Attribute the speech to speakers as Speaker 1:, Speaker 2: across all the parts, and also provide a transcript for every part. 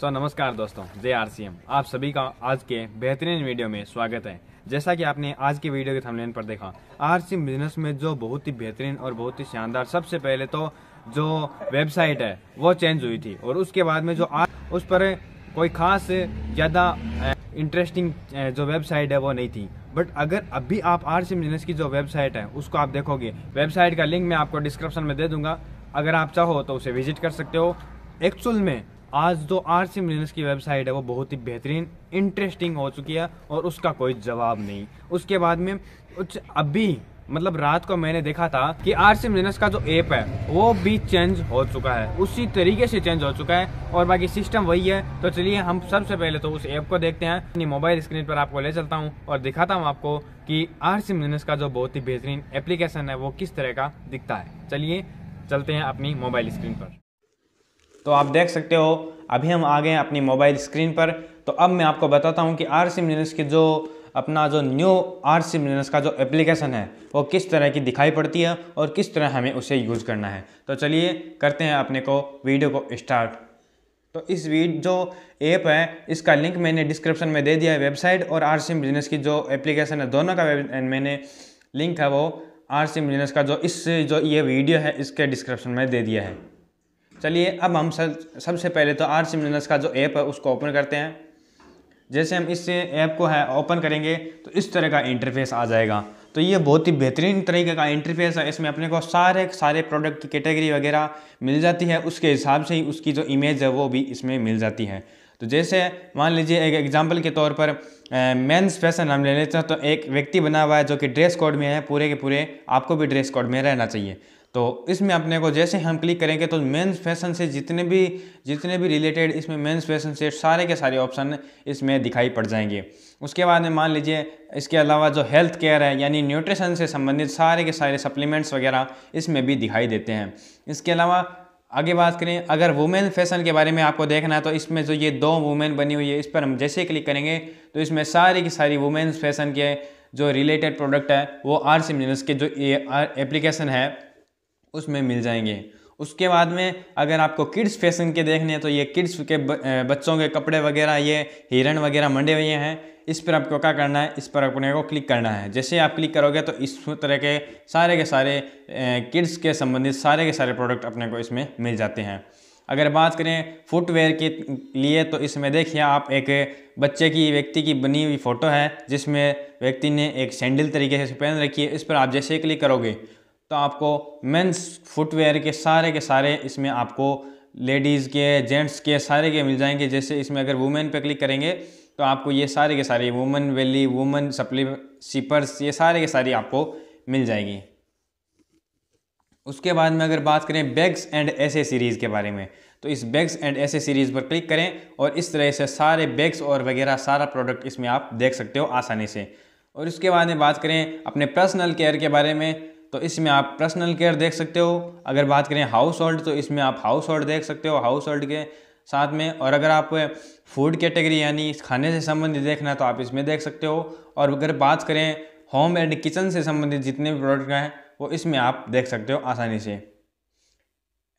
Speaker 1: सो तो so, नमस्कार दोस्तों जे आर सी एम आप सभी का आज के बेहतरीन वीडियो में स्वागत है जैसा कि आपने आज की वीडियो के थंबनेल पर देखा आर सी बिजनेस में जो बहुत ही बेहतरीन और बहुत ही शानदार सबसे पहले तो जो वेबसाइट है वो चेंज हुई थी और उसके बाद में जो आ, उस पर कोई खास ज़्यादा इंटरेस्टिंग जो वेबसाइट है वो नहीं थी बट अगर अभी आप आर सी बिजनेस की जो वेबसाइट है उसको आप देखोगे वेबसाइट का लिंक मैं आपको डिस्क्रिप्शन में दे दूंगा अगर आप चाहो तो उसे विजिट कर सकते हो एक्चुअल में आज जो आर सी मिनर्स की वेबसाइट है वो बहुत ही बेहतरीन इंटरेस्टिंग हो चुकी है और उसका कोई जवाब नहीं उसके बाद में कुछ अभी मतलब रात को मैंने देखा था कि आर सी मिनर्स का जो ऐप है वो भी चेंज हो चुका है उसी तरीके से चेंज हो चुका है और बाकी सिस्टम वही है तो चलिए हम सबसे पहले तो उस ऐप को देखते हैं अपनी मोबाइल स्क्रीन पर आपको ले चलता हूँ और दिखाता हूँ आपको कि आर सी मिनर्स का जो बहुत ही बेहतरीन एप्लीकेशन है वो किस तरह का दिखता है चलिए चलते हैं अपनी मोबाइल स्क्रीन पर तो आप देख सकते हो अभी हम आ गए हैं अपनी मोबाइल स्क्रीन पर तो अब मैं आपको बताता हूँ कि आर सी मिनस की जो अपना जो न्यू आर सी मिनस का जो एप्लीकेशन है वो किस तरह की दिखाई पड़ती है और किस तरह हमें उसे यूज़ करना है तो चलिए करते हैं अपने को वीडियो को स्टार्ट तो इस वीड जो ऐप है इसका लिंक मैंने डिस्क्रिप्शन में दे दिया है वेबसाइट और आर सिम बिजनेस की जो एप्लीकेशन है दोनों का मैंने लिंक है वो आर सिम बिजनेस का जो इस जो ये वीडियो है इसके डिस्क्रिप्शन में दे दिया है चलिए अब हम सबसे पहले तो आर सी का जो ऐप है उसको ओपन करते हैं जैसे हम इस ऐप को है ओपन करेंगे तो इस तरह का इंटरफेस आ जाएगा तो ये बहुत ही बेहतरीन तरीके का इंटरफेस है इसमें अपने को सारे सारे प्रोडक्ट की कैटेगरी वगैरह मिल जाती है उसके हिसाब से ही उसकी जो इमेज है वो भी इसमें मिल जाती है तो जैसे मान लीजिए एक एग्जांपल के तौर पर मेंस फैशन हम ले लेते हैं तो एक व्यक्ति बना हुआ है जो कि ड्रेस कोड में है पूरे के पूरे आपको भी ड्रेस कोड में रहना चाहिए तो इसमें अपने को जैसे हम क्लिक करेंगे तो मेंस फैशन से जितने भी जितने भी रिलेटेड इसमें मेंस फैशन से सारे के सारे ऑप्शन इसमें दिखाई पड़ जाएंगे उसके बाद में मान लीजिए इसके अलावा जो हेल्थ केयर है यानी न्यूट्रिशन से संबंधित सारे के सारे सप्लीमेंट्स वगैरह इसमें भी दिखाई देते हैं इसके अलावा आगे बात करें अगर वुमेन फैशन के बारे में आपको देखना है तो इसमें जो ये दो वुमेन बनी हुई है इस पर हम जैसे क्लिक करेंगे तो इसमें सारी की सारी वुमेन्स फैशन के जो रिलेटेड प्रोडक्ट है वो आर सी के जो एप्लीकेशन है उसमें मिल जाएंगे उसके बाद में अगर आपको किड्स फैशन के देखने हैं तो ये किड्स के बच्चों के कपड़े वगैरह ये हिरण वगैरह मंडे हुए हैं इस पर आपको क्या करना है इस पर अपने को क्लिक करना है जैसे आप क्लिक करोगे तो इस तरह के सारे के सारे किड्स के संबंधित सारे के सारे प्रोडक्ट अपने को इसमें मिल जाते हैं अगर बात करें फुटवेयर के लिए तो इसमें देखिए आप एक बच्चे की व्यक्ति की बनी हुई फ़ोटो है जिसमें व्यक्ति ने एक सैंडल तरीके से पहन रखी है इस पर आप जैसे क्लिक करोगे तो आपको मेंस फुटवेयर के सारे के सारे इसमें आपको लेडीज़ के जेंट्स के सारे के मिल जाएंगे जैसे इसमें अगर वुमेन पे क्लिक करेंगे तो आपको ये सारे के सारे वुमेन वैली वुमेन सप्ली सीपर्स ये सारे के सारी आपको मिल जाएगी उसके बाद में अगर बात करें बैग्स एंड ऐसे सीरीज़ के बारे में तो इस बैग्स एंड ऐसे सीरीज़ पर क्लिक करें और इस तरह से सारे बैग्स और वगैरह सारा प्रोडक्ट इसमें आप देख सकते हो आसानी से और इसके बाद में बात करें अपने पर्सनल केयर के बारे में तो इसमें आप पर्सनल केयर देख सकते हो अगर बात करें हाउस होल्ड तो इसमें आप हाउस होल्ड देख सकते हो हाउस होल्ड के साथ में और अगर आप फूड कैटेगरी यानी खाने से संबंधित देखना तो आप इसमें देख सकते हो और अगर बात करें होम एंड किचन से संबंधित जितने भी प्रोडक्ट हैं वो इसमें आप देख सकते हो आसानी से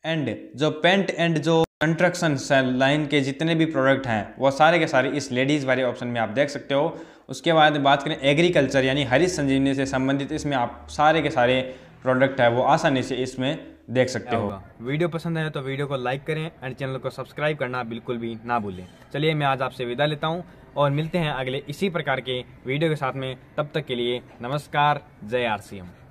Speaker 1: एंड जो पेंट एंड जो कंस्ट्रक्शन लाइन के जितने भी प्रोडक्ट हैं वो सारे के सारे इस लेडीज़ वाले ऑप्शन में आप देख सकते हो उसके बाद बात करें एग्रीकल्चर यानी हरित संजीवनी से संबंधित इसमें आप सारे के सारे प्रोडक्ट है वो आसानी से इसमें देख सकते हो वीडियो पसंद आए तो वीडियो को लाइक करें एंड चैनल को सब्सक्राइब करना बिल्कुल भी ना भूलें चलिए मैं आज आपसे विदा लेता हूँ और मिलते हैं अगले इसी प्रकार के वीडियो के साथ में तब तक के लिए नमस्कार जय आर सी एम